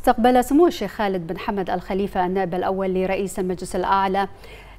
استقبل سمو الشيخ خالد بن حمد الخليفة النائب الأول لرئيس المجلس الأعلى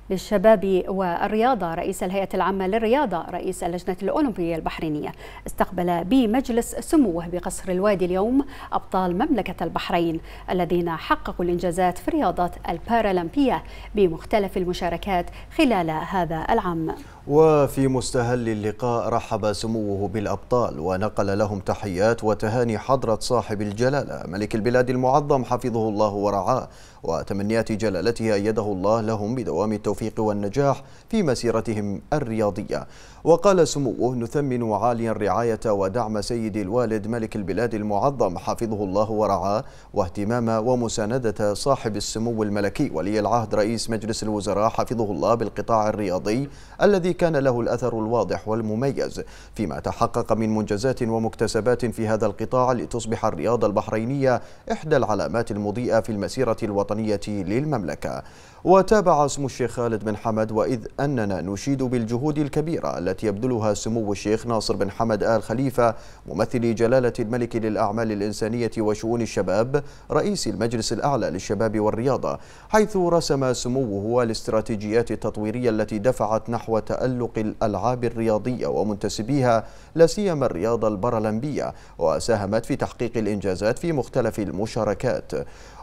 للشباب والرياضة رئيس الهيئة العامة للرياضة رئيس اللجنة الأولمبية البحرينية استقبل بمجلس سموه بقصر الوادي اليوم أبطال مملكة البحرين الذين حققوا الإنجازات في الرياضات البارالمبية بمختلف المشاركات خلال هذا العام وفي مستهل اللقاء رحب سموه بالأبطال ونقل لهم تحيات وتهاني حضرة صاحب الجلالة ملك البلاد المعظم حفظه الله ورعاه وتمنيات جلالته أيده الله لهم بدوام التوفيق والنجاح في مسيرتهم الرياضية وقال سموه نثمن عاليا الرعاية ودعم سيد الوالد ملك البلاد المعظم حفظه الله ورعاه واهتمام ومساندة صاحب السمو الملكي ولي العهد رئيس مجلس الوزراء حفظه الله بالقطاع الرياضي الذي كان له الأثر الواضح والمميز فيما تحقق من منجزات ومكتسبات في هذا القطاع لتصبح الرياضة البحرينية إحدى العلامات المضيئة في المسيرة الوطنية للمملكة وتابع اسم الشيخ خالد بن حمد وإذ أننا نشيد بالجهود الكبيرة التي يبذلها سمو الشيخ ناصر بن حمد آل خليفة ممثل جلالة الملك للأعمال الإنسانية وشؤون الشباب رئيس المجلس الأعلى للشباب والرياضة حيث رسم سموه الاستراتيجيات التطويرية التي دفعت نحو تألق الألعاب الرياضية ومنتسبيها لا سيما الرياضة البارالمبية وساهمت في تحقيق الإنجازات في مختلف المشاركات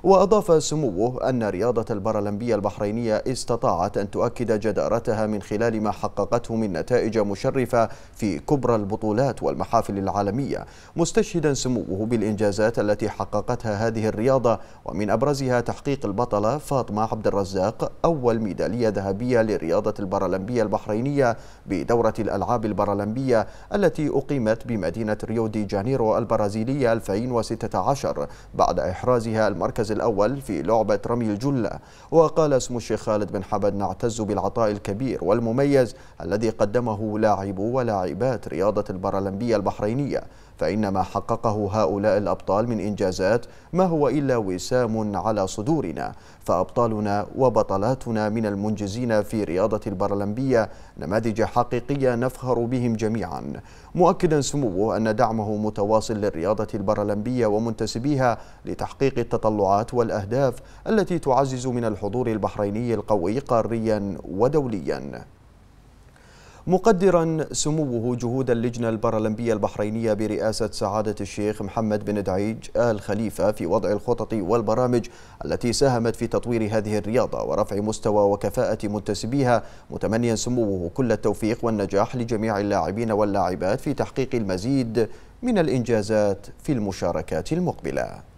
وأضاف سموه أن رياضة البارالمبية البحرينية استطاعت أن تؤكد جدارتها من خلال ما حققته من نتائج مشرفة في كبرى البطولات والمحافل العالمية مستشهدا سموه بالإنجازات التي حققتها هذه الرياضة ومن أبرزها تحقيق البطلة فاطمة عبد الرزاق أول ميدالية ذهبية لرياضة البارالمبية البحرينية الوطنية بدورة الألعاب البارالمبية التي أقيمت بمدينة ريو دي جانيرو البرازيلية 2016 بعد إحرازها المركز الأول في لعبة رمي الجلة وقال اسم الشيخ خالد بن حمد نعتز بالعطاء الكبير والمميز الذي قدمه لاعبو ولاعبات رياضة البارالمبية البحرينية فإن ما حققه هؤلاء الأبطال من إنجازات ما هو إلا وسام على صدورنا فأبطالنا وبطلاتنا من المنجزين في رياضة البرلمبية نماذج حقيقية نفخر بهم جميعا مؤكدا سموه أن دعمه متواصل للرياضة البرلمبية ومنتسبيها لتحقيق التطلعات والأهداف التي تعزز من الحضور البحريني القوي قاريا ودوليا مقدرا سموه جهود اللجنة البارالمبية البحرينية برئاسة سعادة الشيخ محمد بن دعيج آل خليفة في وضع الخطط والبرامج التي ساهمت في تطوير هذه الرياضة ورفع مستوى وكفاءة منتسبيها متمنيا سموه كل التوفيق والنجاح لجميع اللاعبين واللاعبات في تحقيق المزيد من الإنجازات في المشاركات المقبلة